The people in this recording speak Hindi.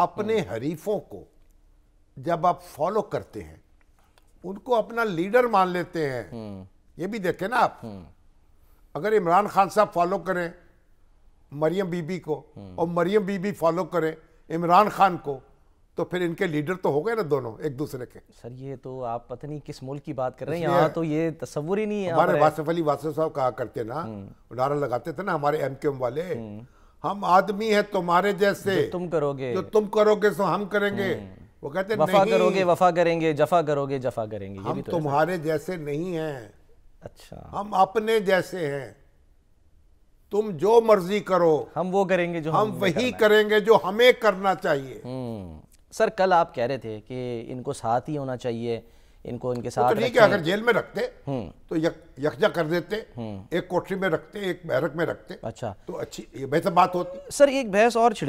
अपने हम्म। हरीफों को जब आप फॉलो करते हैं उनको अपना लीडर मान लेते हैं हम्म। ये भी देखें ना आप हम्म। अगर इमरान खान साहब फॉलो करें मरियम बीबी को और मरियम बीबी फॉलो करें इमरान खान को तो फिर इनके लीडर तो हो गए ना दोनों एक दूसरे के सर ये तो आप पता नहीं किस मुल्क की बात कर रहे हैं यहाँ तो ये तस्वुर ही नहीं है हमारे वासिफ अली वासिफ साहब कहा करते ना नारा लगाते थे ना हमारे एम वाले हम आदमी है तुम्हारे जैसे तुम करोगे जो तुम करोगे सो हम करेंगे हम्म। वो कहते वफा करोगे वफा करेंगे जफा करोगे जफा करेंगे हम तो तुम्हारे जैसे नहीं हैं अच्छा हम अपने जैसे हैं तुम जो मर्जी करो हम वो करेंगे जो हम वही करेंगे जो हमें करना चाहिए हम्म। सर कल आप कह रहे थे कि इनको साथ ही होना चाहिए इनको इनके तो साथ ठीक तो है अगर जेल में रखते हम्म। तो यक, यकजा कर देते हम्म। एक कोठरी में रखते एक बैरक में रखते अच्छा तो अच्छी बेहतर बात होती सर एक बहस और छिड़